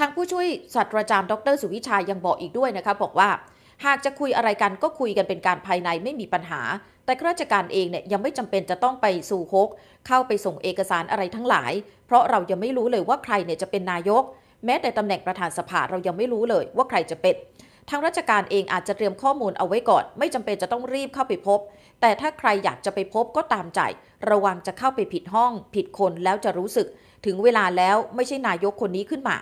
ทางผู้ช่วยศาสตราจารย์ดร สุวิชัยยังบอกอีกด้วยนะคะบอกว่า หากจะคุยอะไรกัน ก็คุยกันเป็นการภายในไม่มีปัญหา แต่ข้าราชการเองเนี่ยยังไม่จำเป็นจะต้องไปสู่ฮกเข้าไปส่งเอกสารอะไรทั้งหลาย เพราะเรายังไม่รู้เลยว่าใครเนี่ยจะเป็นนายก แม้แต่ตำแหน่งประธานสภาเรายังไม่รู้เลยว่าใครจะเป็น ทางราชการเองอาจจะเตรียมข้อมูลเอาไว้ก่อน ไม่จำเป็นจะต้องรีบเข้าไปพบ แต่ถ้าใครอยากจะไปพบก็ตามใจ ระวังจะเข้าไปผิดห้อง ผิดคนแล้วจะรู้สึก ถึงเวลาแล้วไม่ใช่นายกคนนี้ขึ้นมา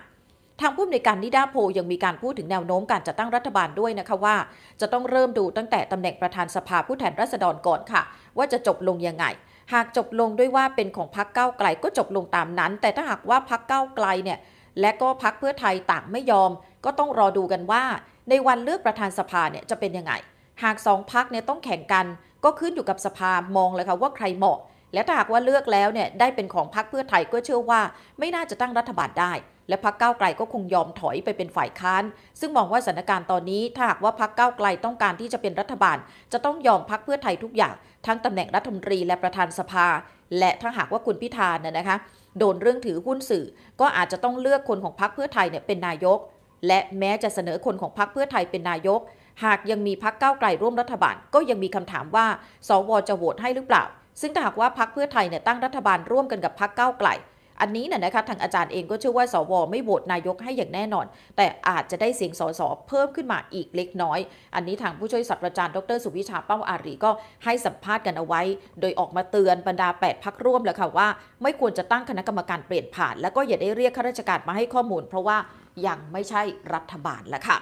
ทางผู้อำนวยการนิดาโพยังมีการพูดถึงแนวโน้มการจัดตั้งรัฐบาลด้วยนะคะว่า จะต้องเริ่มดูตั้งแต่ตำแหน่งประธานสภาผู้แทนราษฎรก่อนค่ะ ว่าจะจบลงยังไง หากจบลงด้วยว่าเป็นของพักเก้าไกลก็จบลงตามนั้น แต่ถ้าหากว่าพักเก้าไกลเนี่ยและก็พักเพื่อไทยต่างไม่ยอม ก็ต้องรอดูกันว่า ในวันเลือกประธานสภาเนี่ยจะเป็นยังไง หากสองพักเนี่ยต้องแข่งกัน ก็ขึ้นอยู่กับสภามองเลยค่ะว่าใครเหมาะและถ้าหากว่าเลือกแล้วเนี่ยได้เป็นของพรรคเพื่อไทยก็เชื่อว่า ไม่น่าจะตั้งรัฐบาลได้ และพรรคก้าวไกลก็คงยอมถอยไปเป็นฝ่ายค้าน ซึ่งมองว่าสถานการณ์ตอนนี้ ถ้าหากว่าพรรคก้าวไกลต้องการที่จะเป็นรัฐบาล จะต้องยอมพรรคเพื่อไทยทุกอย่าง ทั้งตำแหน่งรัฐมนตรีและประธานสภา และถ้าหากว่าคุณพิธาเนี่ยนะคะโดนเรื่องถือหุ้นสื่อ ก็อาจจะต้องเลือกคนของพรรคเพื่อไทยเนี่ยเป็นนายก และแม้จะเสนอคนของพรรคเพื่อไทยเป็นนายก หากยังมีพรรคก้าวไกลร่วมรัฐบาล ก็ยังมีคำถามว่าสวจะโหวตให้หรือเปล่าซึ่งถ้าหากว่าพักเพื่อไทยเนี่ยตั้งรัฐบาลร่วมกันกับพักเก้าไกล อันนี้น่ยนะคะทางอาจารย์เองก็เชื่อว่าสว ไม่โหวตนายกให้อย่างแน่นอน แต่อาจจะได้เสียงสสเพิ่มขึ้นมาอีกเล็กน้อย อันนี้ทางผู้ช่วยศาสตราจารย์ดรสุวิชาเป้าอารีก็ให้สัมภาษณ์กันเอาไว้ โดยออกมาเตือนบรรดา 8พักร่วมแล้วค่ะ ว่าไม่ควรจะตั้งคณะกรรมการเปลี่ยนผ่าน แล้วก็อย่าได้เรียกข้าราชการมาให้ข้อมูล เพราะว่ายังไม่ใช่รัฐบาลแล้วค่ะ